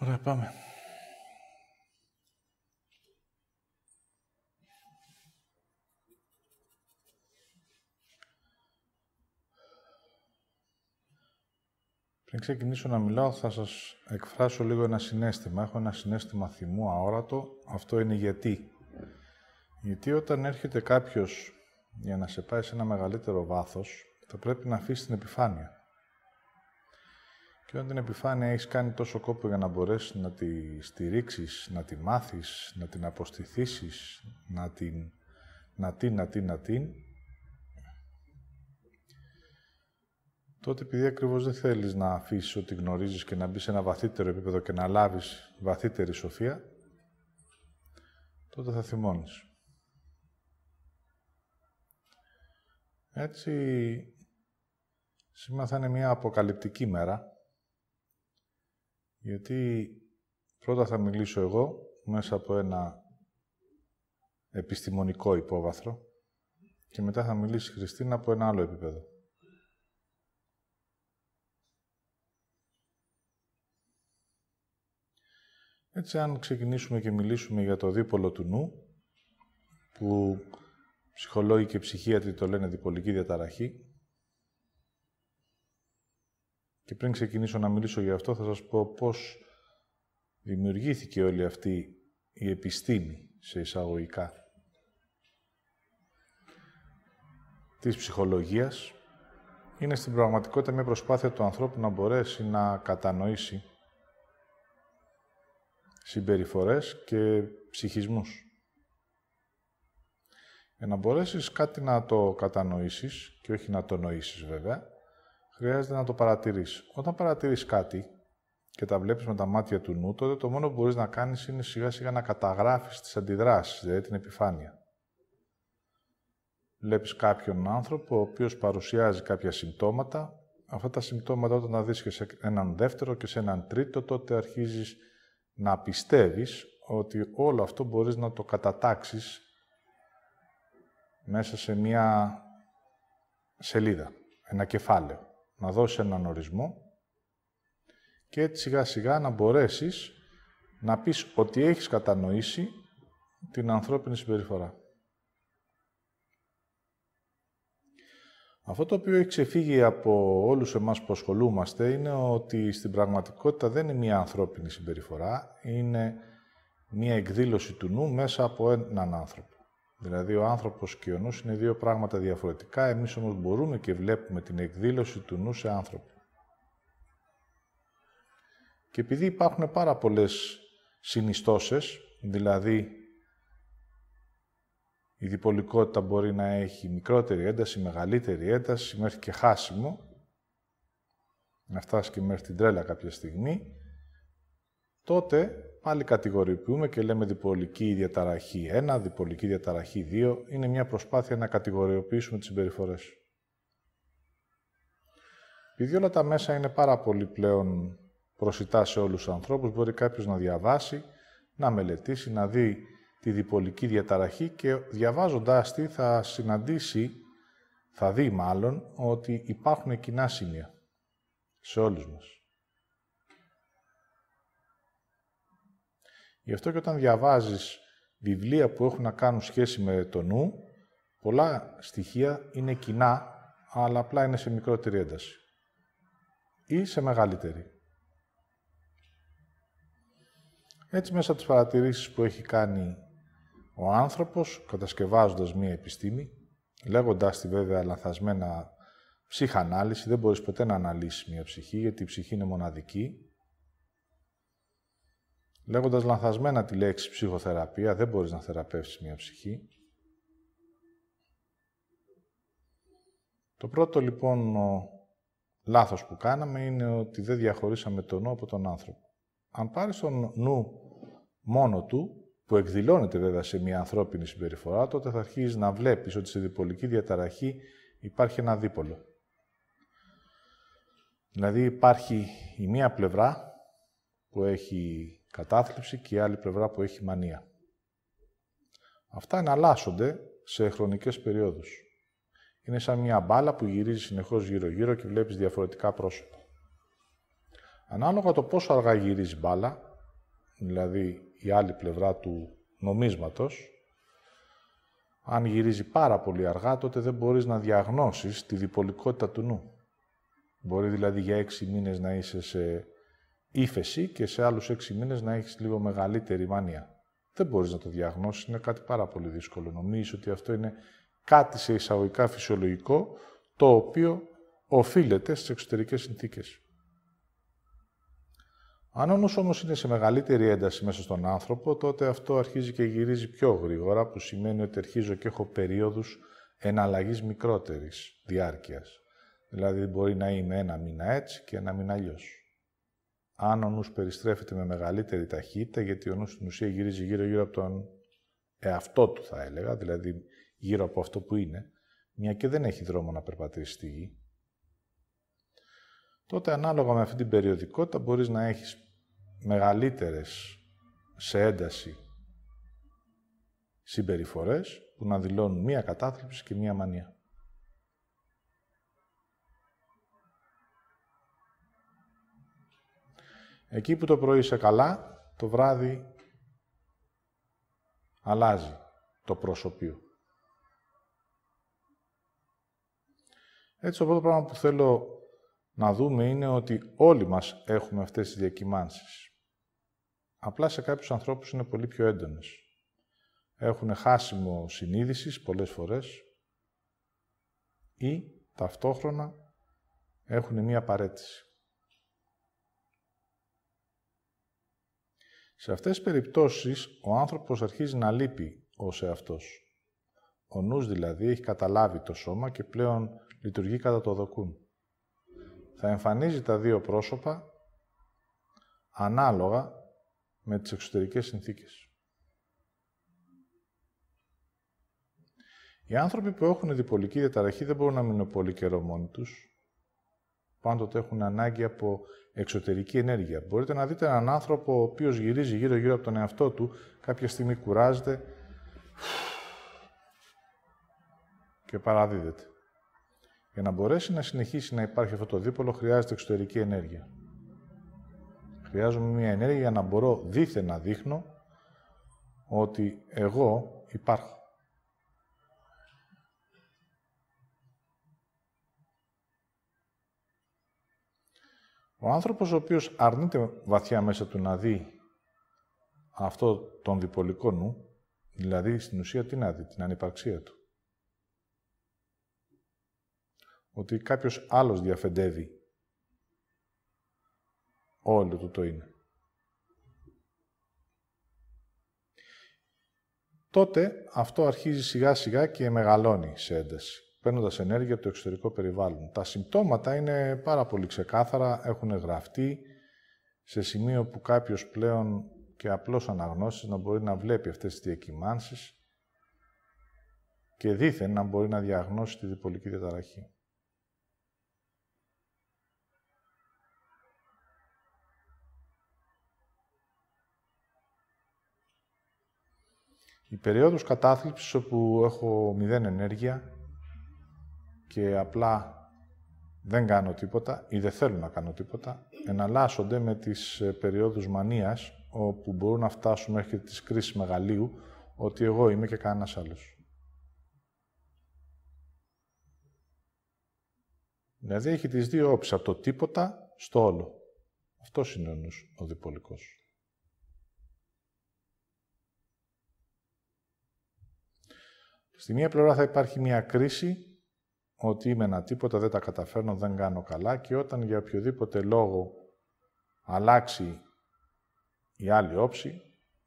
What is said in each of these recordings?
Ωραία, πάμε. Πριν ξεκινήσω να μιλάω, θα σας εκφράσω λίγο ένα συνέστημα. Έχω ένα συνέστημα θυμού αόρατο. Αυτό είναι γιατί. Γιατί όταν έρχεται κάποιος για να σε πάει σε ένα μεγαλύτερο βάθος, θα πρέπει να αφήσει την επιφάνεια. Και όταν την επιφάνεια έχεις κάνει τόσο κόπο για να μπορέσεις να τη στηρίξεις, να τη μάθεις, να την αποστηθήσεις, να την. να την, να την, να την. Τότε επειδή ακριβώς δεν θέλεις να αφήσεις ό,τι γνωρίζεις και να μπεις σε ένα βαθύτερο επίπεδο και να λάβεις βαθύτερη σοφία, τότε θα θυμώνεις. Έτσι, σήμερα θα είναι μια αποκαλυπτική μέρα, γιατί πρώτα θα μιλήσω εγώ μέσα από ένα επιστημονικό υπόβαθρο και μετά θα μιλήσει η Χριστίνα από ένα άλλο επίπεδο. Έτσι, αν ξεκινήσουμε και μιλήσουμε για το δίπολο του νου, που ψυχολόγοι και ψυχίατροι το λένε διπολική διαταραχή, και πριν ξεκινήσω να μιλήσω για αυτό, θα σας πω πώς δημιουργήθηκε όλη αυτή η επιστήμη σε εισαγωγικά της ψυχολογίας. Είναι στην πραγματικότητα μια προσπάθεια του ανθρώπου να μπορέσει να κατανοήσει συμπεριφορές και ψυχισμούς. Για να μπορέσεις κάτι να το κατανοήσεις, και όχι να το νοήσεις βέβαια, χρειάζεται να το παρατηρείς. Όταν παρατηρείς κάτι και τα βλέπεις με τα μάτια του νου, τότε το μόνο που μπορείς να κάνεις είναι σιγά σιγά να καταγράφεις τις αντιδράσεις, δηλαδή την επιφάνεια. Βλέπεις κάποιον άνθρωπο ο οποίος παρουσιάζει κάποια συμπτώματα. Αυτά τα συμπτώματα, όταν τα δεις και σε έναν δεύτερο και σε έναν τρίτο, τότε αρχίζεις να πιστεύεις ότι όλο αυτό μπορείς να το κατατάξεις μέσα σε μία σελίδα, ένα κεφάλαιο να δώσεις έναν ορισμό και έτσι σιγά σιγά να μπορέσεις να πεις ότι έχεις κατανοήσει την ανθρώπινη συμπεριφορά. Αυτό το οποίο έχει ξεφύγει από όλους εμάς που ασχολούμαστε είναι ότι στην πραγματικότητα δεν είναι μία ανθρώπινη συμπεριφορά, είναι μία εκδήλωση του νου μέσα από έναν άνθρωπο. Δηλαδή, ο άνθρωπος και ο νους είναι δύο πράγματα διαφορετικά. Εμείς όμως μπορούμε και βλέπουμε την εκδήλωση του νου σε άνθρωπο. Και επειδή υπάρχουν πάρα πολλές συνιστώσεις, δηλαδή η διπολικότητα μπορεί να έχει μικρότερη ένταση, μεγαλύτερη ένταση, μέχρι και χάσιμο, να φτάσει και μέχρι την τρέλα κάποια στιγμή, τότε Πάλι κατηγοριοποιούμε και λέμε διπολική διαταραχή 1, διπολική διαταραχή 2. Είναι μια προσπάθεια να κατηγοριοποιήσουμε τις συμπεριφορές. Επειδή όλα τα μέσα είναι πάρα πολύ πλέον προσιτά σε όλους τους ανθρώπους, μπορεί κάποιος να διαβάσει, να μελετήσει, να δει τη διπολική διαταραχή και διαβάζοντάς τη θα συναντήσει, θα δει μάλλον, ότι υπάρχουν κοινά σημεία σε όλους μας. Γι' αυτό και όταν διαβάζεις βιβλία που έχουν να κάνουν σχέση με το νου, πολλά στοιχεία είναι κοινά, αλλά απλά είναι σε μικρότερη ένταση ή σε μεγαλύτερη. Έτσι, μέσα από τις παρατηρήσεις που έχει κάνει ο άνθρωπος, κατασκευάζοντας μία επιστήμη, λέγοντας τη βέβαια λανθασμένα ψυχανάλυση, δεν μπορείς ποτέ να αναλύσεις μία ψυχή, γιατί η ψυχή είναι μοναδική, Λέγοντας λανθασμένα τη λέξη ψυχοθεραπεία, δεν μπορείς να θεραπεύσεις μια ψυχή. Το πρώτο λοιπόν λάθος που κάναμε είναι ότι δεν διαχωρίσαμε τον νου από τον άνθρωπο. Αν πάρεις τον νου μόνο του, που εκδηλώνεται βέβαια σε μια ανθρώπινη συμπεριφορά, τότε θα αρχίσεις να βλέπεις ότι σε διπολική διαταραχή υπάρχει ένα δίπολο. Δηλαδή υπάρχει η μία πλευρά που έχει κατάθλιψη και η άλλη πλευρά που έχει μανία. Αυτά εναλλάσσονται σε χρονικές περιόδους. Είναι σαν μια μπάλα που γυρίζει συνεχώς γύρω-γύρω και βλέπεις διαφορετικά πρόσωπα. Ανάλογα το πόσο αργά γυρίζει μπάλα, δηλαδή η άλλη πλευρά του νομίσματος, αν γυρίζει πάρα πολύ αργά, τότε δεν μπορείς να διαγνώσεις τη διπολικότητα του νου. Μπορεί δηλαδή για έξι μήνες να είσαι σε ύφεση και σε άλλους έξι μήνες να έχεις λίγο μεγαλύτερη μανία. Δεν μπορείς να το διαγνώσεις, είναι κάτι πάρα πολύ δύσκολο. Νομίζεις ότι αυτό είναι κάτι σε εισαγωγικά φυσιολογικό, το οποίο οφείλεται στις εξωτερικές συνθήκες. Αν όμως όμως όμως είναι σε μεγαλύτερη ένταση μέσα στον άνθρωπο, τότε αυτό αρχίζει και γυρίζει πιο γρήγορα, που σημαίνει ότι αρχίζω και έχω περίοδους εναλλαγής μικρότερης διάρκειας. Δηλαδή μπορεί να είμαι ένα μήνα έτσι και ένα μήνα αλλιώς αν ο νους περιστρέφεται με μεγαλύτερη ταχύτητα, γιατί ο νους στην ουσία γυρίζει γύρω-γύρω από τον εαυτό του, θα έλεγα, δηλαδή γύρω από αυτό που είναι, μια και δεν έχει δρόμο να περπατήσει στη γη, τότε ανάλογα με αυτή την περιοδικότητα μπορείς να έχεις μεγαλύτερες σε ένταση συμπεριφορές που να δηλώνουν μία κατάθλιψη και μία μανία. Εκεί που το πρωί είσαι καλά, το βράδυ αλλάζει το προσωπείο. Έτσι, το πρώτο πράγμα που θέλω να δούμε είναι ότι όλοι μας έχουμε αυτές τις διακυμάνσεις. Απλά σε κάποιους ανθρώπους είναι πολύ πιο έντονες. Έχουν χάσιμο συνείδησης πολλές φορές ή ταυτόχρονα έχουν μία παρέτηση. Σε αυτές τις περιπτώσεις, ο άνθρωπος αρχίζει να λείπει ως εαυτός. Ο νους δηλαδή έχει καταλάβει το σώμα και πλέον λειτουργεί κατά το δοκούν. Θα εμφανίζει τα δύο πρόσωπα ανάλογα με τις εξωτερικές συνθήκες. Οι άνθρωποι που έχουν διπολική διαταραχή δεν μπορούν να μείνουν πολύ καιρό μόνοι τους, πάντοτε έχουν ανάγκη από εξωτερική ενέργεια. Μπορείτε να δείτε έναν άνθρωπο ο οποίος γυρίζει γύρω-γύρω από τον εαυτό του, κάποια στιγμή κουράζεται και παραδίδεται. Για να μπορέσει να συνεχίσει να υπάρχει αυτό το δίπολο, χρειάζεται εξωτερική ενέργεια. Χρειάζομαι μια ενέργεια για να μπορώ δίθεν να δείχνω ότι εγώ υπάρχω. Ο άνθρωπος ο οποίος αρνείται βαθιά μέσα του να δει αυτό τον διπολικό νου, δηλαδή στην ουσία τι να την ανυπαρξία του. Ότι κάποιος άλλος διαφεντεύει όλο του το είναι. Τότε αυτό αρχίζει σιγά σιγά και μεγαλώνει σε ένταση παίρνοντας ενέργεια από το εξωτερικό περιβάλλον. Τα συμπτώματα είναι πάρα πολύ ξεκάθαρα, έχουν γραφτεί σε σημείο που κάποιος πλέον και απλώς αναγνώσεις να μπορεί να βλέπει αυτές τις διακυμάνσεις και δήθεν να μπορεί να διαγνώσει τη διπολική διαταραχή. Η περίοδος κατάθλιψης όπου έχω μηδέν ενέργεια και απλά δεν κάνω τίποτα ή δεν θέλω να κάνω τίποτα, εναλλάσσονται με τις ε, περιόδους μανίας, όπου μπορούν να φτάσουν μέχρι τις κρίσεις μεγαλείου, ότι εγώ είμαι και κανένας άλλος. Δηλαδή έχει τις δύο όψεις, από το τίποτα στο όλο. Αυτός είναι ο νους, διπολικός. Στη μία πλευρά θα υπάρχει μία κρίση ότι είμαι ένα τίποτα, δεν τα καταφέρνω, δεν κάνω καλά και όταν για οποιοδήποτε λόγο αλλάξει η άλλη όψη,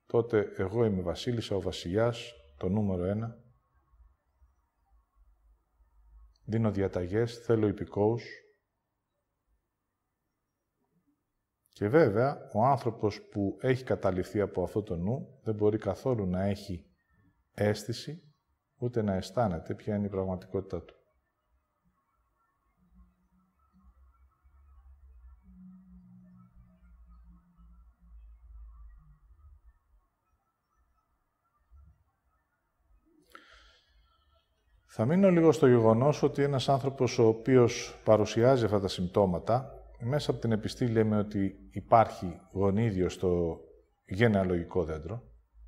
τότε εγώ είμαι βασίλισσα, ο βασιλιάς, το νούμερο ένα. Δίνω διαταγές, θέλω υπηκόους. Και βέβαια, ο άνθρωπος που έχει καταληφθεί από αυτό το νου, δεν μπορεί καθόλου να έχει αίσθηση, ούτε να αισθάνεται ποια είναι η πραγματικότητα του. Θα μείνω λίγο στο γεγονός ότι ένας άνθρωπος ο οποίος παρουσιάζει αυτά τα συμπτώματα, μέσα από την επιστήμη λέμε ότι υπάρχει γονίδιο στο γενεαλογικό δέντρο,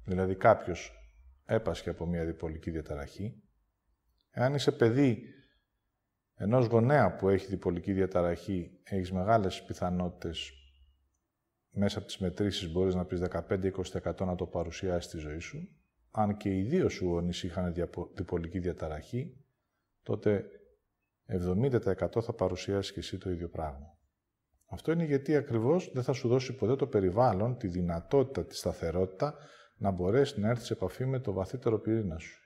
δηλαδή κάποιος έπασχε από μια διπολική διαταραχή. Εάν είσαι παιδί ενός γονέα που έχει διπολική διαταραχή, έχεις μεγάλες πιθανότητες μέσα από τις μετρήσεις μπορείς να πεις 15-20% να το παρουσιάσεις στη ζωή σου αν και οι δύο σου γονείς είχαν διπολική διαταραχή, τότε 70% θα παρουσιάσεις και εσύ το ίδιο πράγμα. Αυτό είναι γιατί ακριβώς δεν θα σου δώσει ποτέ το περιβάλλον, τη δυνατότητα, τη σταθερότητα να μπορέσεις να έρθεις σε επαφή με το βαθύτερο πυρήνα σου.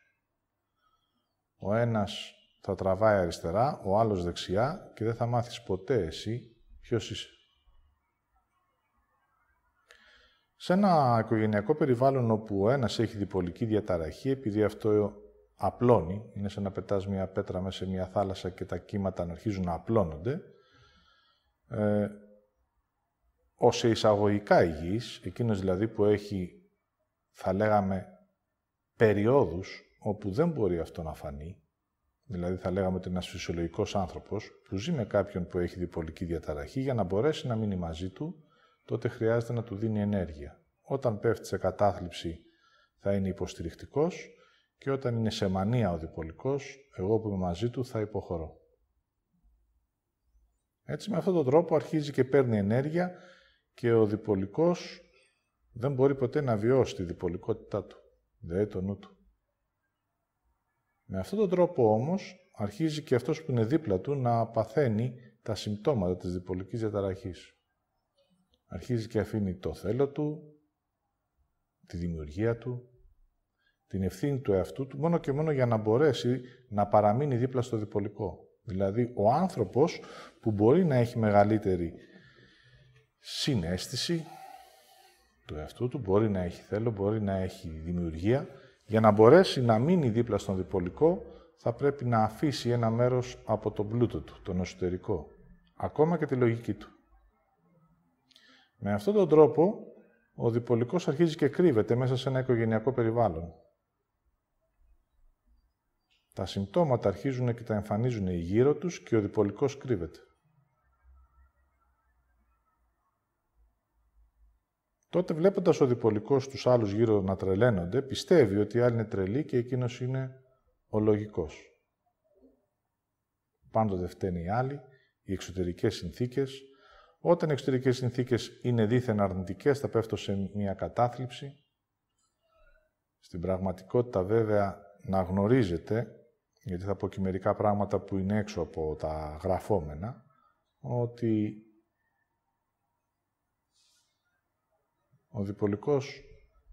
Ο ένας θα τραβάει αριστερά, ο άλλος δεξιά και δεν θα μάθεις ποτέ εσύ ποιος είσαι. Σε ένα οικογενειακό περιβάλλον όπου ο ένας έχει διπολική διαταραχή, επειδή αυτό απλώνει, είναι σαν να πετάς μια πέτρα μέσα σε μια θάλασσα και τα κύματα αρχίζουν να απλώνονται, ε, εισαγωγικά υγιής, εκείνος δηλαδή που έχει, θα λέγαμε, περιόδους όπου δεν μπορεί αυτό να φανεί, δηλαδή θα λέγαμε ότι ένας φυσιολογικός άνθρωπος που ζει με κάποιον που έχει διπολική διαταραχή για να μπορέσει να μείνει μαζί του τότε χρειάζεται να του δίνει ενέργεια. Όταν πέφτει σε κατάθλιψη θα είναι υποστηρικτικός και όταν είναι σε μανία ο διπολικός, εγώ που είμαι μαζί του θα υποχωρώ. Έτσι με αυτόν τον τρόπο αρχίζει και παίρνει ενέργεια και ο διπολικός δεν μπορεί ποτέ να βιώσει τη διπολικότητά του, δε το νου του. Με αυτόν τον τρόπο όμως αρχίζει και αυτός που είναι δίπλα του να παθαίνει τα συμπτώματα της διπολικής διαταραχής αρχίζει και αφήνει το θέλω του, τη δημιουργία του, την ευθύνη του εαυτού του, μόνο και μόνο για να μπορέσει να παραμείνει δίπλα στο διπολικό. Δηλαδή, ο άνθρωπος που μπορεί να έχει μεγαλύτερη συνέστηση του εαυτού του, μπορεί να έχει θέλω, μπορεί να έχει δημιουργία, για να μπορέσει να μείνει δίπλα στον διπολικό, θα πρέπει να αφήσει ένα μέρος από τον πλούτο του, τον εσωτερικό, ακόμα και τη λογική του. Με αυτόν τον τρόπο, ο διπολικός αρχίζει και κρύβεται μέσα σε ένα οικογενειακό περιβάλλον. Τα συμπτώματα αρχίζουν και τα εμφανίζουν οι γύρω τους και ο διπολικός κρύβεται. Τότε βλέποντας ο διπολικός τους άλλους γύρω να τρελαίνονται, πιστεύει ότι οι άλλοι είναι τρελοί και εκείνος είναι ο λογικός. Πάντοτε φταίνει οι άλλοι, οι εξωτερικές συνθήκες, όταν οι εξωτερικές συνθήκες είναι δίθεν αρνητικές, θα πέφτω σε μια κατάθλιψη. Στην πραγματικότητα, βέβαια, να γνωρίζετε, γιατί θα πω και μερικά πράγματα που είναι έξω από τα γραφόμενα, ότι ο διπολικός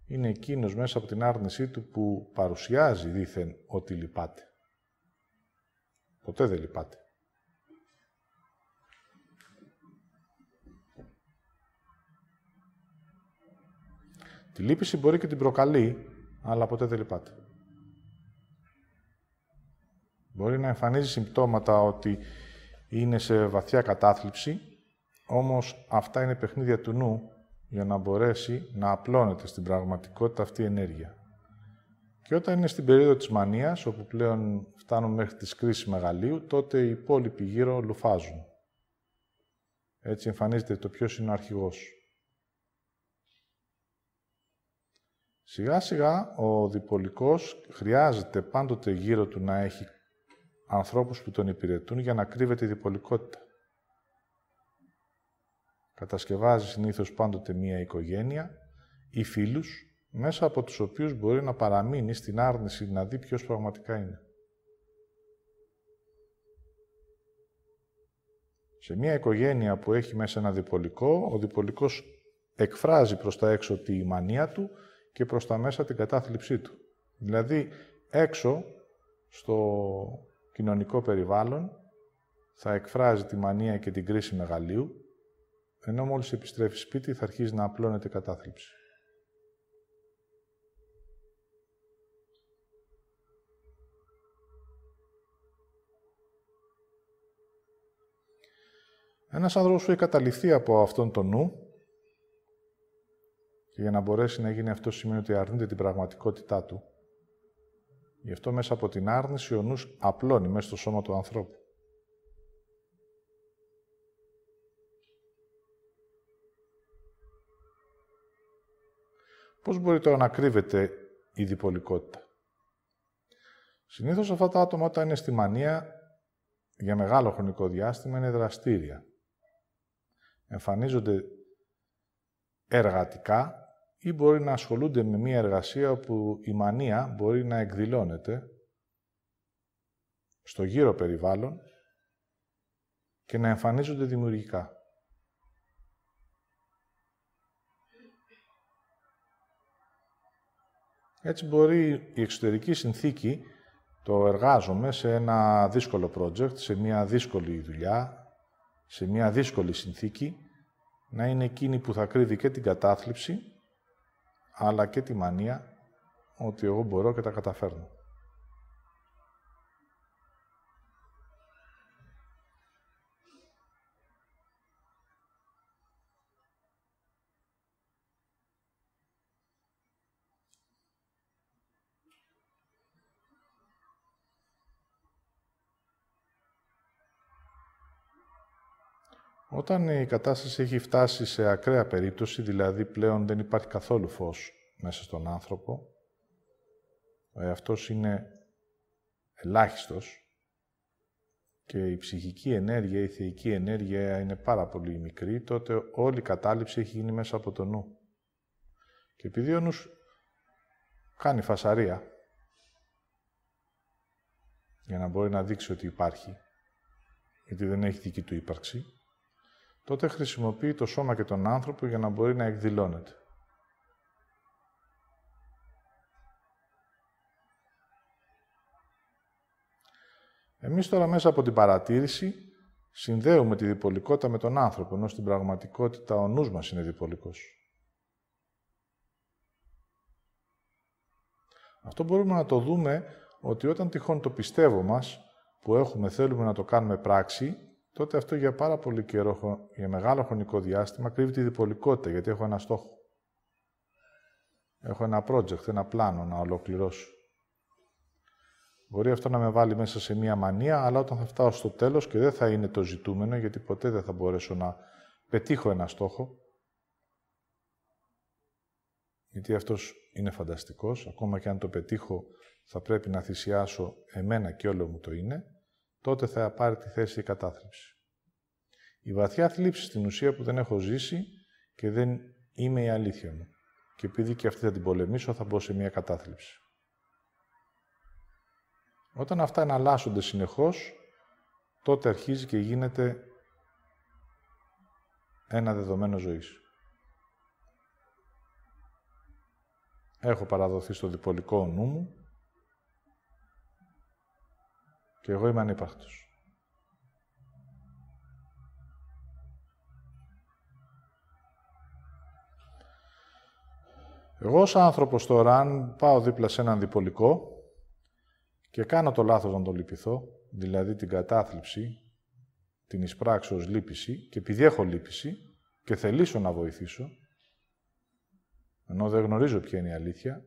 είναι εκείνος μέσα από την άρνησή του που παρουσιάζει δήθεν ότι λυπάται. Ποτέ δεν λυπάται. Τη λύπηση μπορεί και την προκαλεί, αλλά ποτέ δεν λυπάται. Μπορεί να εμφανίζει συμπτώματα ότι είναι σε βαθιά κατάθλιψη, όμως αυτά είναι παιχνίδια του νου για να μπορέσει να απλώνεται στην πραγματικότητα αυτή η ενέργεια. Και όταν είναι στην περίοδο της μανίας, όπου πλέον φτάνουν μέχρι τις κρίσεις μεγαλείου, τότε οι υπόλοιποι γύρω λουφάζουν. Έτσι εμφανίζεται το ποιος είναι ο αρχηγός. Σιγά σιγά ο διπολικός χρειάζεται πάντοτε γύρω του να έχει ανθρώπους που τον υπηρετούν για να κρύβεται η διπολικότητα. Κατασκευάζει συνήθως πάντοτε μία οικογένεια ή φίλους, μέσα από τους οποίους μπορεί να παραμείνει στην άρνηση να δει ποιος πραγματικά είναι. Σε μία οικογένεια που έχει μέσα ένα διπολικό, ο διπολικός εκφράζει προς τα έξω τη μανία του και προς τα μέσα την κατάθλιψή του. Δηλαδή, έξω στο κοινωνικό περιβάλλον θα εκφράζει τη μανία και την κρίση μεγαλείου, ενώ μόλις επιστρέφει σπίτι θα αρχίζει να απλώνεται η κατάθλιψη. Ένας άνθρωπος που έχει καταληφθεί από αυτόν τον νου, και για να μπορέσει να γίνει αυτό σημαίνει ότι αρνείται την πραγματικότητά του. Γι' αυτό μέσα από την άρνηση ο νους απλώνει μέσα στο σώμα του ανθρώπου. Πώς μπορεί τώρα να κρύβεται η διπολικότητα. Συνήθως αυτά τα άτομα όταν είναι στη μανία για μεγάλο χρονικό διάστημα είναι δραστήρια. Εμφανίζονται εργατικά, ή μπορεί να ασχολούνται με μία εργασία όπου η μανία μπορεί να εκδηλώνεται στο γύρο περιβάλλον και να εμφανίζονται δημιουργικά. Έτσι μπορεί η εξωτερική συνθήκη, το εργάζομαι σε ένα δύσκολο project, σε μία δύσκολη δουλειά, σε μία δύσκολη συνθήκη, να είναι εκείνη που θα κρύβει και την κατάθλιψη αλλά και τη μανία ότι εγώ μπορώ και τα καταφέρνω. Όταν η κατάσταση έχει φτάσει σε ακραία περίπτωση, δηλαδή πλέον δεν υπάρχει καθόλου φως μέσα στον άνθρωπο, ο ε, εαυτός είναι ελάχιστος και η ψυχική ενέργεια, η θεϊκή ενέργεια είναι πάρα πολύ μικρή, τότε όλη η κατάληψη έχει γίνει μέσα από το νου. Και επειδή ο νους κάνει φασαρία, για να μπορεί να δείξει ότι υπάρχει, γιατί δεν έχει δική του ύπαρξη, τότε χρησιμοποιεί το σώμα και τον άνθρωπο για να μπορεί να εκδηλώνεται. Εμείς τώρα μέσα από την παρατήρηση συνδέουμε τη διπολικότητα με τον άνθρωπο, ενώ στην πραγματικότητα ο νους μας είναι διπολικός. Αυτό μπορούμε να το δούμε ότι όταν τυχόν το πιστεύω μας, που έχουμε, θέλουμε να το κάνουμε πράξη, τότε αυτό για πάρα πολύ καιρό, για μεγάλο χρονικό διάστημα, κρύβει τη διπολικότητα, γιατί έχω ένα στόχο. Έχω ένα project, ένα πλάνο να ολοκληρώσω. Μπορεί αυτό να με βάλει μέσα σε μία μανία, αλλά όταν θα φτάσω στο τέλος και δεν θα είναι το ζητούμενο, γιατί ποτέ δεν θα μπορέσω να πετύχω ένα στόχο, γιατί αυτός είναι φανταστικός, ακόμα και αν το πετύχω θα πρέπει να θυσιάσω εμένα και όλο μου το είναι, τότε θα πάρει τη θέση η κατάθλιψη. Η βαθιά θλίψη στην ουσία που δεν έχω ζήσει και δεν είμαι η αλήθεια μου. Και επειδή και αυτή θα την πολεμήσω, θα μπω σε μια κατάθλιψη. Όταν αυτά εναλλάσσονται συνεχώς, τότε αρχίζει και γίνεται ένα δεδομένο ζωής. Έχω παραδοθεί στο διπολικό νου μου, και εγώ είμαι ανύπαρκτος. Εγώ ως άνθρωπος τώρα, αν πάω δίπλα σε έναν διπολικό και κάνω το λάθος να τον λυπηθώ, δηλαδή την κατάθλιψη, την εισπράξω ως λύπηση και επειδή έχω λύπηση και θελήσω να βοηθήσω, ενώ δεν γνωρίζω ποια είναι η αλήθεια,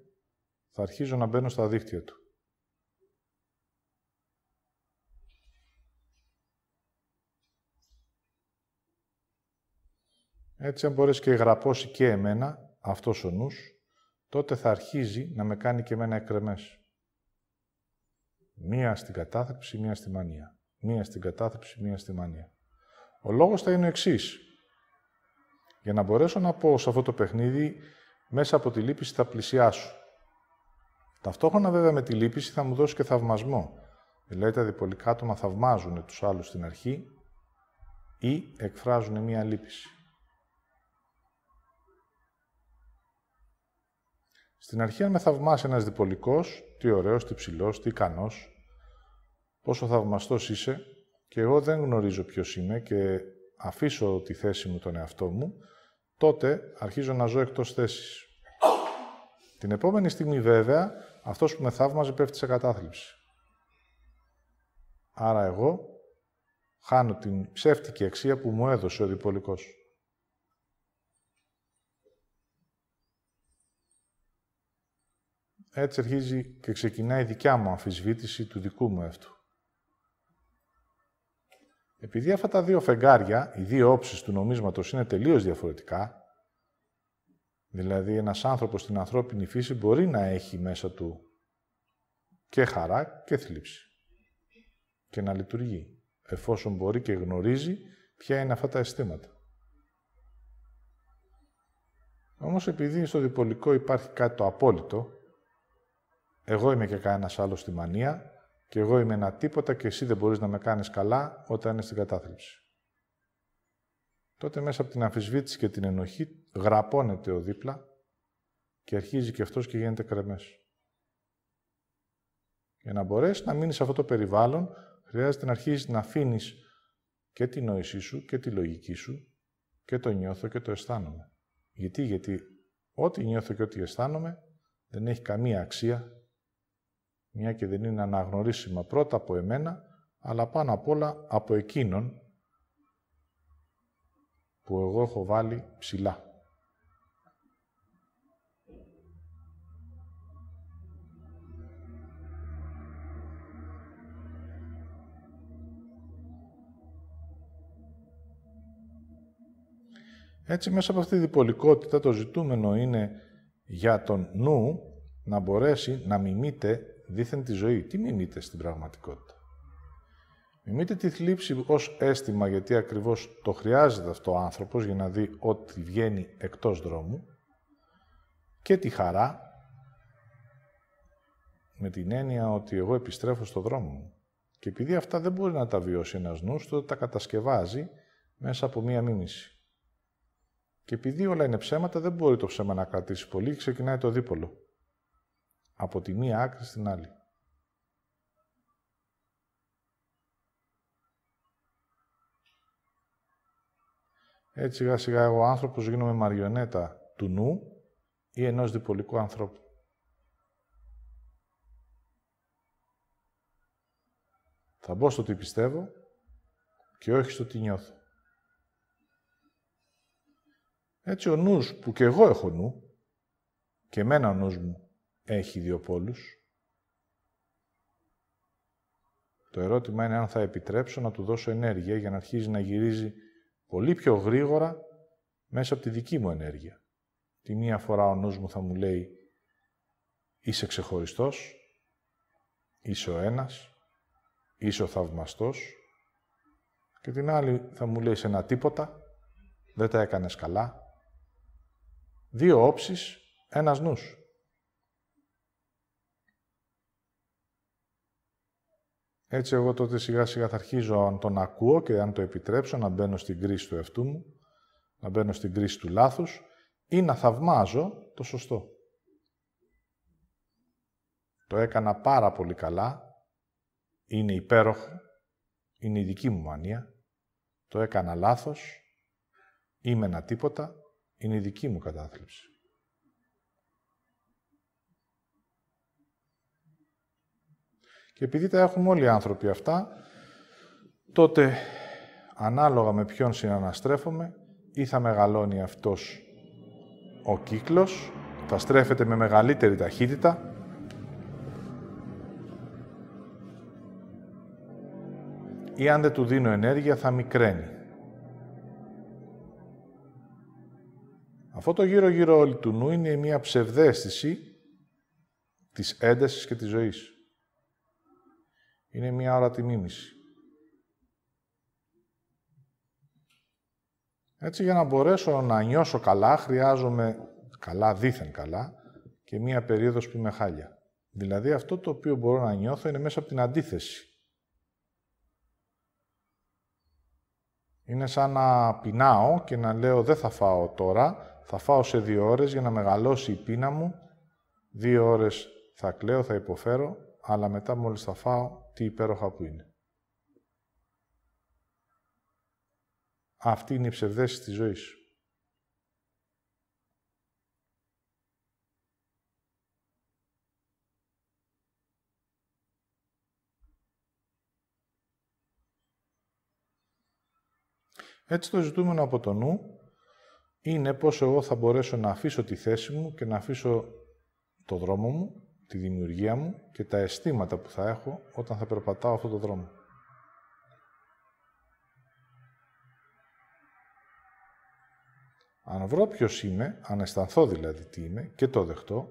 θα αρχίζω να μπαίνω στα δίχτυα του. Έτσι, αν μπορέσει και γραπώσει και εμένα, αυτός ο νους, τότε θα αρχίζει να με κάνει και εμένα εκκρεμές. Μία στην κατάθλιψη, μία στη μανία. Μία στην κατάθλιψη, μία στη μανία. Ο λόγος θα είναι ο εξής. Για να μπορέσω να πω σε αυτό το παιχνίδι, μέσα από τη λύπηση θα πλησιάσω. Ταυτόχρονα βέβαια με τη λύπηση θα μου δώσει και θαυμασμό. Δηλαδή τα διπολικά άτομα θαυμάζουν τους άλλους στην αρχή ή εκφράζουν μία λύπηση. Στην αρχή, αν με θαυμάσει ένας διπολικός, τι ωραίος, τι ψηλός, τι ικανός, πόσο θαυμαστός είσαι και εγώ δεν γνωρίζω ποιος είμαι και αφήσω τη θέση μου τον εαυτό μου, τότε αρχίζω να ζω εκτός θέσης. Την επόμενη στιγμή, βέβαια, αυτός που με θαύμαζε πέφτει σε κατάθλιψη. Άρα εγώ χάνω την ψεύτικη αξία που μου έδωσε ο διπολικός. Έτσι αρχίζει και ξεκινάει η δικιά μου αμφισβήτηση του δικού μου εαυτού. Επειδή αυτά τα δύο φεγγάρια, οι δύο όψεις του νομίσματος είναι τελείως διαφορετικά, δηλαδή ένας άνθρωπος στην ανθρώπινη φύση μπορεί να έχει μέσα του και χαρά και θλίψη και να λειτουργεί, εφόσον μπορεί και γνωρίζει ποια είναι αυτά τα αισθήματα. Όμως επειδή στο διπολικό υπάρχει κάτι το απόλυτο, εγώ είμαι και κανένας άλλος στη μανία και εγώ είμαι ένα τίποτα και εσύ δεν μπορείς να με κάνεις καλά όταν είναι στην κατάθλιψη. Τότε μέσα από την αμφισβήτηση και την ενοχή γραπώνεται ο δίπλα και αρχίζει και αυτός και γίνεται κρεμές. Για να μπορέσεις να μείνεις σε αυτό το περιβάλλον, χρειάζεται να αρχίσεις να αφήνεις και την νόησή σου και τη λογική σου και το νιώθω και το αισθάνομαι. Γιατί, γιατί ό,τι νιώθω και ό,τι αισθάνομαι δεν έχει καμία αξία μια και δεν είναι αναγνωρίσιμα πρώτα από εμένα, αλλά πάνω απ' όλα από εκείνον που εγώ έχω βάλει ψηλά. Έτσι, μέσα από αυτή την διπολικότητα, το ζητούμενο είναι για τον νου να μπορέσει να μιμείται Δίθεν τη ζωή. Τι μιμείτε στην πραγματικότητα. Μιμείτε τη θλίψη ως αίσθημα, γιατί ακριβώς το χρειάζεται αυτό ο άνθρωπος για να δει ό,τι βγαίνει εκτός δρόμου, και τη χαρά, με την έννοια ότι εγώ επιστρέφω στο δρόμο μου. Και επειδή αυτά δεν μπορεί να τα βιώσει ένας νους, τότε τα κατασκευάζει μέσα από μία μίμηση. Και επειδή όλα είναι ψέματα, δεν μπορεί το ψέμα να κρατήσει πολύ, ξεκινάει το δίπολο από τη μία άκρη στην άλλη. Έτσι σιγά σιγά εγώ άνθρωπος γίνομαι μαριονέτα του νου ή ενός διπολικού ανθρώπου. Θα μπω στο τι πιστεύω και όχι στο τι νιώθω. Έτσι ο νους που και εγώ έχω νου και εμένα ο νους μου έχει δύο πόλους. Το ερώτημα είναι αν θα επιτρέψω να του δώσω ενέργεια για να αρχίζει να γυρίζει πολύ πιο γρήγορα μέσα από τη δική μου ενέργεια. Τη μία φορά ο νους μου θα μου λέει είσαι ξεχωριστός, είσαι ο ένας, είσαι ο θαυμαστός και την άλλη θα μου λέει σε ένα τίποτα, δεν τα έκανες καλά. Δύο όψεις, ένας νους. Έτσι εγώ τότε σιγά σιγά θα αρχίζω αν τον ακούω και αν το επιτρέψω να μπαίνω στην κρίση του εαυτού μου, να μπαίνω στην κρίση του λάθους ή να θαυμάζω το σωστό. Το έκανα πάρα πολύ καλά, είναι υπέροχο, είναι η δική μου μανία, το έκανα λάθος, είμαι ένα τίποτα, είναι η δική μου κατάθλιψη. Και επειδή τα έχουμε όλοι οι άνθρωποι αυτά, τότε ανάλογα με ποιον συναναστρέφομαι, ή θα μεγαλώνει αυτός ο κύκλος, θα στρέφεται με μεγαλύτερη ταχύτητα, ή αν δεν του δίνω ενέργεια θα μικραίνει. Αυτό το γύρω-γύρω όλη του νου είναι μια ψευδέστηση της έντασης και της ζωής. Είναι μία ώρα τη μίμηση. Έτσι, για να μπορέσω να νιώσω καλά, χρειάζομαι καλά, δήθεν καλά, και μία περίοδος που είμαι χάλια. Δηλαδή, αυτό το οποίο μπορώ να νιώθω είναι μέσα από την αντίθεση. Είναι σαν να πεινάω και να λέω δεν θα φάω τώρα, θα φάω σε δύο ώρες για να μεγαλώσει η πείνα μου, δύο ώρες θα κλαίω, θα υποφέρω αλλά μετά μόλις θα φάω, τι υπέροχα που είναι. Αυτή είναι η ψευδέση της ζωής Έτσι το ζητούμενο από το νου είναι πώς εγώ θα μπορέσω να αφήσω τη θέση μου και να αφήσω το δρόμο μου τη δημιουργία μου και τα αισθήματα που θα έχω όταν θα περπατάω αυτό το δρόμο. Αν βρω ποιος είμαι, αν αισθανθώ δηλαδή τι είμαι και το δεχτώ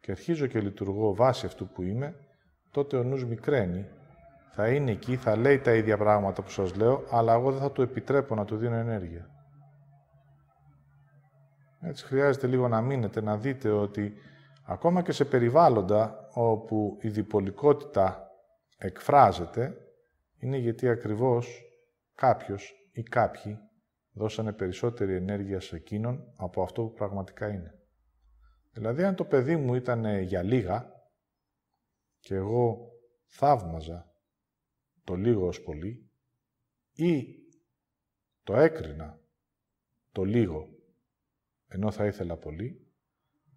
και αρχίζω και λειτουργώ βάσει αυτού που είμαι, τότε ο νους μικραίνει, θα είναι εκεί, θα λέει τα ίδια πράγματα που σας λέω, αλλά εγώ δεν θα του επιτρέπω να του δίνω ενέργεια. Έτσι χρειάζεται λίγο να μείνετε, να δείτε ότι Ακόμα και σε περιβάλλοντα όπου η διπολικότητα εκφράζεται, είναι γιατί ακριβώς κάποιος ή κάποιοι δώσανε περισσότερη ενέργεια σε εκείνον από αυτό που πραγματικά είναι. Δηλαδή, αν το παιδί μου ήταν για λίγα και εγώ θαύμαζα το λίγο ως πολύ ή το έκρινα το λίγο ενώ θα ήθελα πολύ,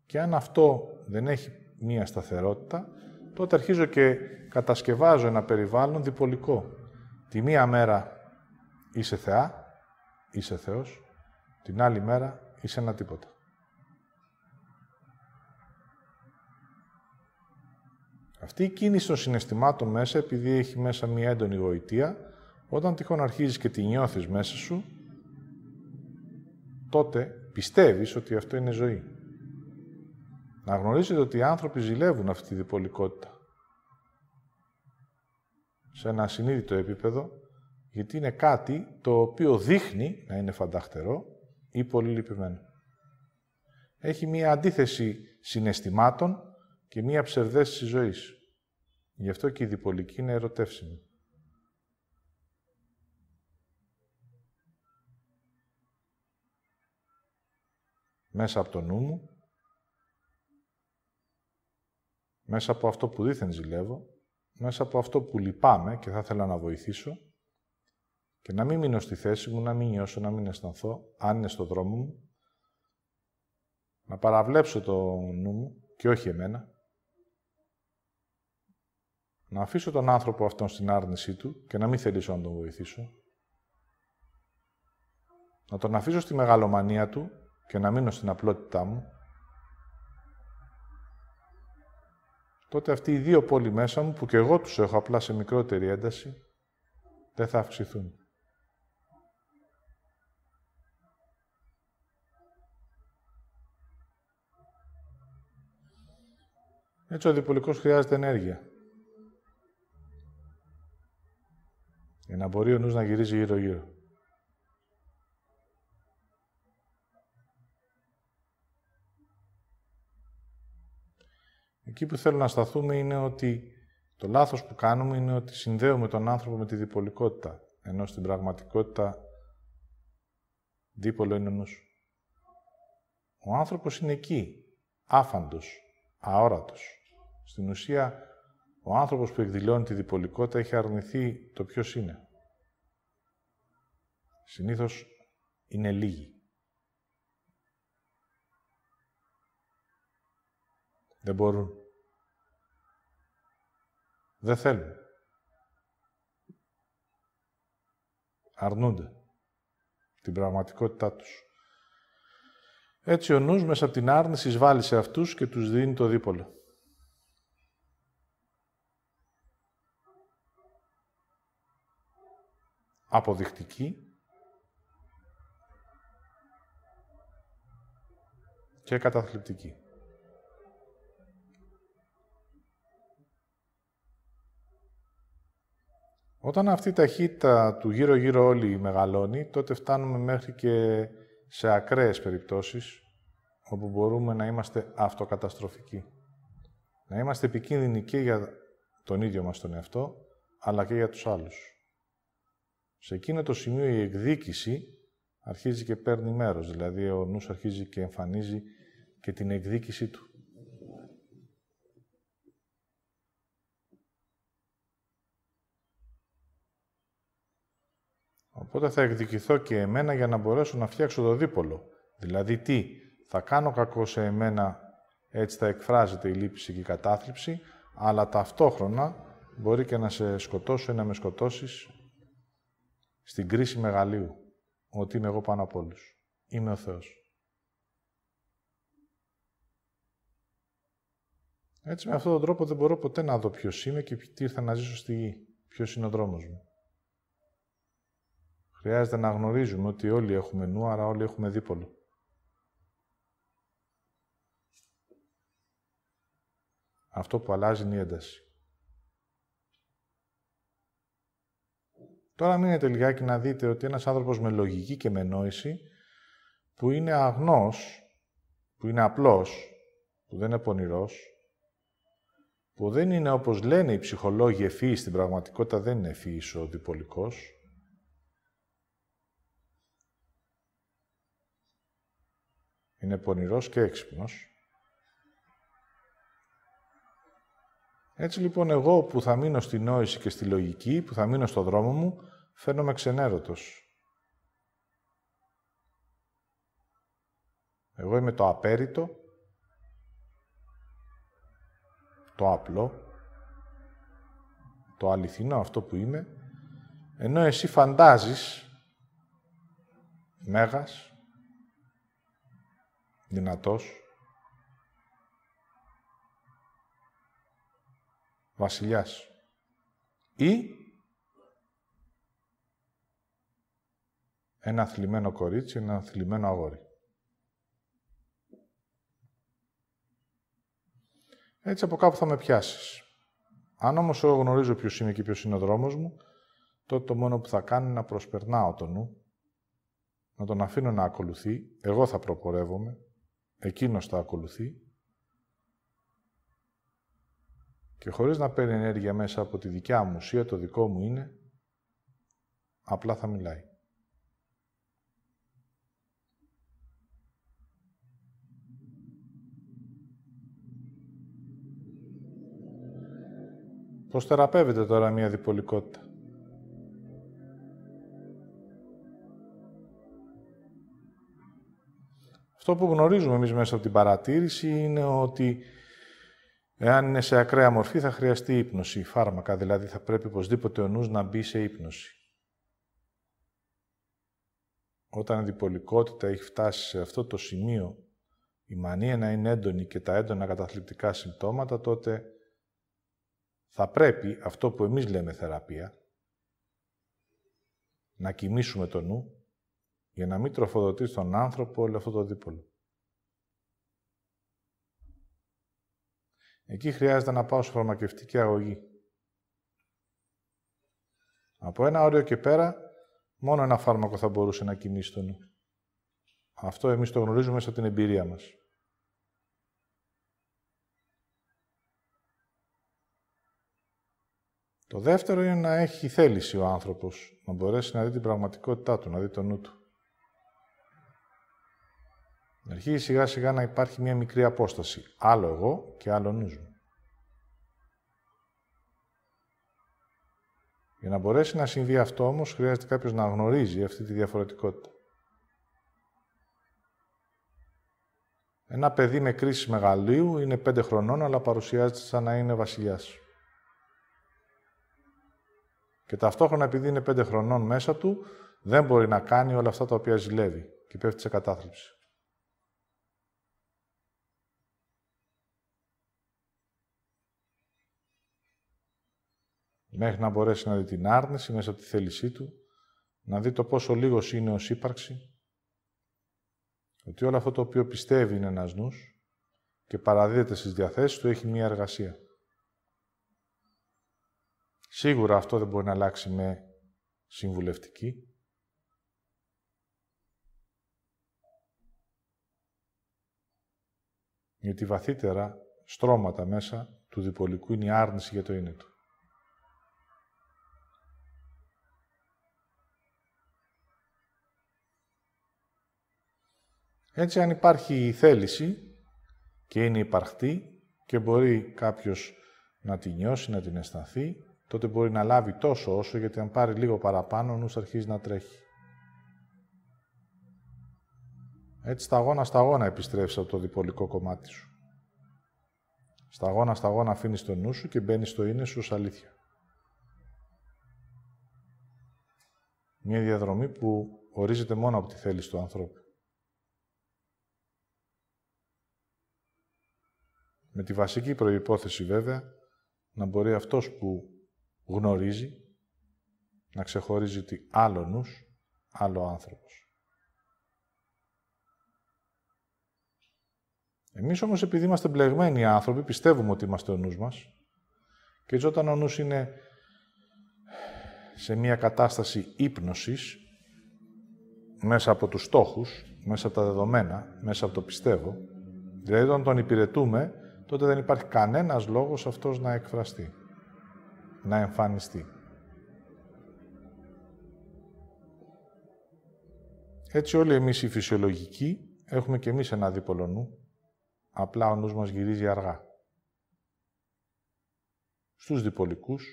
και αν αυτό δεν έχει μία σταθερότητα, τότε αρχίζω και κατασκευάζω ένα περιβάλλον διπολικό. Τη μία μέρα είσαι Θεά, είσαι Θεός, την άλλη μέρα είσαι ένα τίποτα. Αυτή η κίνηση των συναισθημάτων μέσα, επειδή έχει μέσα μία έντονη γοητεία, όταν τυχόν αρχίζεις και τη νιώθεις μέσα σου, τότε πιστεύεις ότι αυτό είναι ζωή. Να γνωρίζετε ότι οι άνθρωποι ζηλεύουν αυτή τη διπολικότητα. Σε ένα συνείδητο επίπεδο, γιατί είναι κάτι το οποίο δείχνει να είναι φανταχτερό ή πολύ λυπημένο. Έχει μία αντίθεση συναισθημάτων και μία ψευδέστηση ζωής. Γι' αυτό και η διπολική είναι ερωτεύσιμη. Μέσα από το νου μου μέσα από αυτό που δίθεν ζηλεύω, μέσα από αυτό που λυπάμαι και θα ήθελα να βοηθήσω και να μην μείνω στη θέση μου, να μην νιώσω, να μην αισθανθώ, αν είναι στο δρόμο μου, να παραβλέψω το νου μου και όχι εμένα, να αφήσω τον άνθρωπο αυτόν στην άρνησή του και να μην θελήσω να τον βοηθήσω, να τον αφήσω στη μεγαλομανία του και να μείνω στην απλότητά μου, τότε αυτοί οι δύο πόλοι μέσα μου, που και εγώ τους έχω απλά σε μικρότερη ένταση, δεν θα αυξηθούν. Έτσι ο διπολικός χρειάζεται ενέργεια. Για να μπορεί ο νους να γυρίζει γύρω-γύρω. Εκεί που θέλω να σταθούμε είναι ότι το λάθος που κάνουμε είναι ότι συνδέουμε τον άνθρωπο με τη διπολικότητα, ενώ στην πραγματικότητα δίπολο είναι ο νους. Ο άνθρωπος είναι εκεί, άφαντος, αόρατος. Στην ουσία, ο άνθρωπος που εκδηλώνει τη διπολικότητα έχει αρνηθεί το ποιος είναι. Συνήθως είναι λίγοι. Δεν μπορούν. Δεν θέλουν. Αρνούνται την πραγματικότητά τους. Έτσι ο νους μέσα από την άρνηση εισβάλλει σε αυτούς και τους δίνει το δίπολο. Αποδεικτική και καταθλιπτική. Όταν αυτή η ταχύτητα του γύρω-γύρω όλη μεγαλώνει, τότε φτάνουμε μέχρι και σε ακραίες περιπτώσεις, όπου μπορούμε να είμαστε αυτοκαταστροφικοί. Να είμαστε επικίνδυνοι και για τον ίδιο μας τον εαυτό, αλλά και για τους άλλους. Σε εκείνο το σημείο η εκδίκηση αρχίζει και παίρνει μέρος, δηλαδή ο νους αρχίζει και εμφανίζει και την εκδίκηση του. Οπότε θα εκδικηθώ και εμένα για να μπορέσω να φτιάξω το δίπολο. Δηλαδή τι, θα κάνω κακό σε εμένα, έτσι θα εκφράζεται η λύπηση και η κατάθλιψη, αλλά ταυτόχρονα μπορεί και να σε σκοτώσω ή να με σκοτώσεις στην κρίση μεγαλείου, ότι είμαι εγώ πάνω από όλους. Είμαι ο Θεός. Έτσι, με αυτόν τον τρόπο δεν μπορώ ποτέ να δω ποιος είμαι και τι ήρθα να ζήσω στη γη, ποιος είναι ο δρόμος μου. Χρειάζεται να γνωρίζουμε ότι όλοι έχουμε νου, άρα όλοι έχουμε δίπολο. Αυτό που αλλάζει είναι η ένταση. Τώρα μείνετε λιγάκι να δείτε ότι ένας άνθρωπος με λογική και με νόηση, που είναι αγνός, που είναι απλός, που δεν είναι πονηρός, που δεν είναι όπως λένε οι ψυχολόγοι ευφύης, στην πραγματικότητα δεν είναι ευφύης ο διπολικός, Είναι πονηρός και έξυπνος. Έτσι λοιπόν εγώ που θα μείνω στη νόηση και στη λογική, που θα μείνω στο δρόμο μου, φαίνομαι ξενέρωτος. Εγώ είμαι το απέριτο, το απλό, το αληθινό αυτό που είμαι, ενώ εσύ φαντάζεις, μέγας, δυνατός, βασιλιάς ή ένα θλιμμένο κορίτσι, ένα θλιμμένο αγόρι. Έτσι από κάπου θα με πιάσεις. Αν όμως εγώ γνωρίζω ποιος είναι και ποιος είναι ο δρόμος μου, τότε το μόνο που θα κάνει είναι να προσπερνάω τον νου, να τον αφήνω να ακολουθεί, εγώ θα προπορεύομαι, Εκείνος θα ακολουθεί και χωρίς να παίρνει ενέργεια μέσα από τη δικιά μου ουσία, το δικό μου είναι, απλά θα μιλάει. Πώς θεραπεύεται τώρα μία διπολικότητα. Αυτό που γνωρίζουμε εμείς μέσα από την παρατήρηση είναι ότι εάν είναι σε ακραία μορφή θα χρειαστεί ύπνωση, φάρμακα, δηλαδή θα πρέπει οπωσδήποτε ο νους να μπει σε ύπνωση. Όταν η διπολικότητα έχει φτάσει σε αυτό το σημείο, η μανία να είναι έντονη και τα έντονα καταθλιπτικά συμπτώματα, τότε θα πρέπει αυτό που εμείς λέμε θεραπεία, να κοιμήσουμε το νου, για να μην τροφοδοτείς τον άνθρωπο όλο αυτό το δίπολο. Εκεί χρειάζεται να πάω σε φαρμακευτική αγωγή. Από ένα όριο και πέρα, μόνο ένα φάρμακο θα μπορούσε να κοιμήσει τον νου. Αυτό εμείς το γνωρίζουμε από την εμπειρία μας. Το δεύτερο είναι να έχει θέληση ο άνθρωπος, να μπορέσει να δει την πραγματικότητά του, να δει το νου του. Αρχίζει σιγά σιγά να υπάρχει μια μικρή απόσταση. Άλλο εγώ και άλλο νους μου. Για να μπορέσει να συμβεί αυτό όμως, χρειάζεται κάποιος να γνωρίζει αυτή τη διαφορετικότητα. Ένα παιδί με κρίση μεγαλείου είναι πέντε χρονών, αλλά παρουσιάζεται σαν να είναι βασιλιάς. Και ταυτόχρονα, επειδή είναι πέντε χρονών μέσα του, δεν μπορεί να κάνει όλα αυτά τα οποία ζηλεύει και πέφτει σε κατάθλιψη. μέχρι να μπορέσει να δει την άρνηση μέσα από τη θέλησή του, να δει το πόσο λίγος είναι ως ύπαρξη, ότι όλο αυτό το οποίο πιστεύει είναι ένας νους και παραδίδεται στις διαθέσεις του, έχει μία εργασία. Σίγουρα αυτό δεν μπορεί να αλλάξει με συμβουλευτική. Γιατί βαθύτερα στρώματα μέσα του διπολικού είναι η άρνηση για το είναι του. Έτσι, αν υπάρχει η θέληση και είναι υπαρχτή και μπορεί κάποιος να την νιώσει, να την αισθανθεί, τότε μπορεί να λάβει τόσο όσο, γιατί αν πάρει λίγο παραπάνω, ο νους αρχίζει να τρέχει. Έτσι, σταγόνα σταγόνα επιστρέφεις από το διπολικό κομμάτι σου. Σταγόνα σταγόνα αφήνεις το νου σου και μπαίνεις στο είναι σου ως αλήθεια. Μια διαδρομή που ορίζεται μόνο από τη θέληση του ανθρώπου. Με τη βασική προϋπόθεση βέβαια να μπορεί αυτός που γνωρίζει να ξεχωρίζει τι άλλο νους, άλλο άνθρωπος. Εμείς όμως επειδή είμαστε μπλεγμένοι άνθρωποι, πιστεύουμε ότι είμαστε ο νους μας και έτσι όταν ο νους είναι σε μια κατάσταση ύπνωσης, μέσα από τους στόχους, μέσα από τα δεδομένα, μέσα από το πιστεύω, δηλαδή όταν τον υπηρετούμε, τότε δεν υπάρχει κανένας λόγος αυτός να εκφραστεί, να εμφανιστεί. Έτσι όλοι εμείς οι φυσιολογικοί έχουμε και εμείς ένα δίπολο νου, απλά ο νους μας γυρίζει αργά. Στους διπολικούς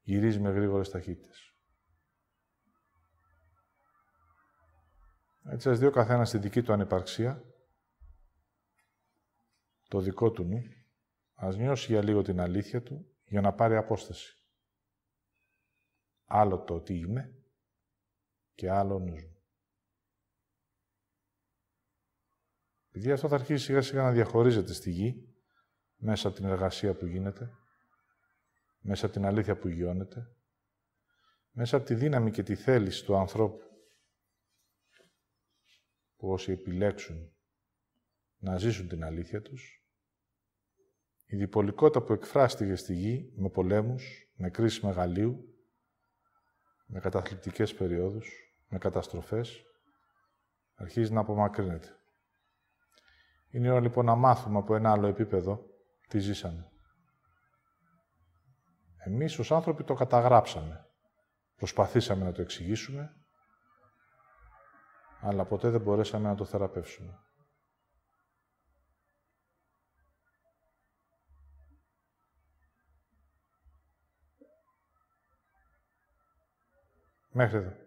γυρίζει με γρήγορες ταχύτητες. Έτσι, ας δει ο καθένας τη δική του ανυπαρξία, το δικό του νου, ας νιώσει για λίγο την αλήθεια του για να πάρει απόσταση. Άλλο το τι είμαι και άλλο νους μου. Επειδή αυτό θα αρχίσει σιγά σιγά να διαχωρίζεται στη γη, μέσα από την εργασία που γίνεται, μέσα από την αλήθεια που γιώνεται, μέσα από τη δύναμη και τη θέληση του ανθρώπου, που όσοι επιλέξουν να ζήσουν την αλήθεια τους. Η διπολικότητα που εκφράστηκε στη γη με πολέμους, με κρίση μεγαλείου, με καταθλιπτικές περιόδους, με καταστροφές, αρχίζει να απομακρύνεται. Είναι ώρα λοιπόν να μάθουμε από ένα άλλο επίπεδο τι ζήσαμε. Εμείς ως άνθρωποι το καταγράψαμε. Προσπαθήσαμε να το εξηγήσουμε, αλλά ποτέ δεν μπορέσαμε να το θεραπεύσουμε. Μέχρι εδώ.